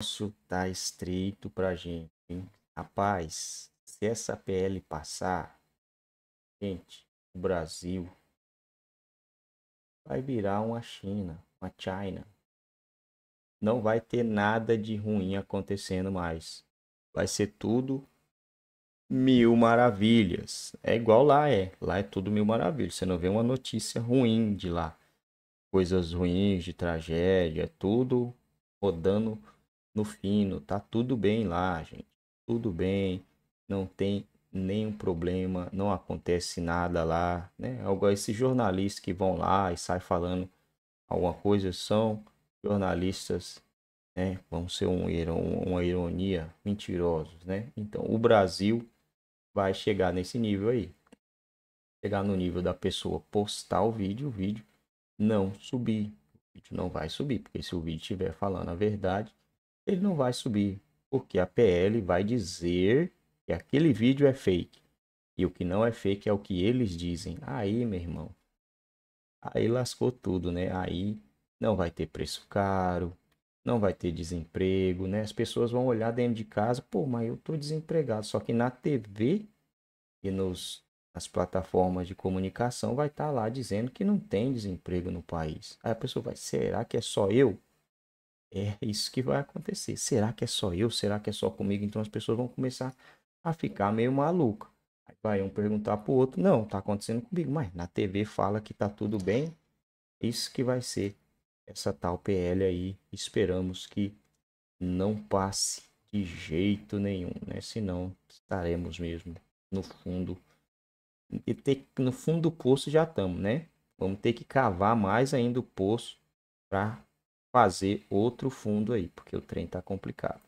negócio tá estreito pra gente, hein? Rapaz, se essa PL passar, gente, o Brasil vai virar uma China, uma China. Não vai ter nada de ruim acontecendo mais. Vai ser tudo mil maravilhas. É igual lá é. Lá é tudo mil maravilhas. Você não vê uma notícia ruim de lá. Coisas ruins, de tragédia, tudo rodando no fino, tá tudo bem lá, gente. Tudo bem, não tem nenhum problema, não acontece nada lá, né? É esses jornalistas que vão lá e saem falando alguma coisa são jornalistas, né? Vão ser um, uma ironia, mentirosos, né? Então, o Brasil vai chegar nesse nível aí. Chegar no nível da pessoa postar o vídeo, o vídeo não subir. O vídeo não vai subir, porque se o vídeo estiver falando a verdade, ele não vai subir, porque a PL vai dizer que aquele vídeo é fake. E o que não é fake é o que eles dizem. Aí, meu irmão, aí lascou tudo, né? Aí não vai ter preço caro, não vai ter desemprego, né? As pessoas vão olhar dentro de casa, pô, mas eu tô desempregado. Só que na TV e nos, nas plataformas de comunicação vai estar tá lá dizendo que não tem desemprego no país. Aí a pessoa vai, será que é só eu? é isso que vai acontecer. Será que é só eu? Será que é só comigo? Então as pessoas vão começar a ficar meio maluca. Aí vai um perguntar pro outro, não, tá acontecendo comigo, mas na TV fala que tá tudo bem. Isso que vai ser essa tal PL aí. Esperamos que não passe de jeito nenhum, né? Senão estaremos mesmo no fundo. E ter, no fundo do poço já estamos, né? Vamos ter que cavar mais ainda o poço para fazer outro fundo aí, porque o trem tá complicado.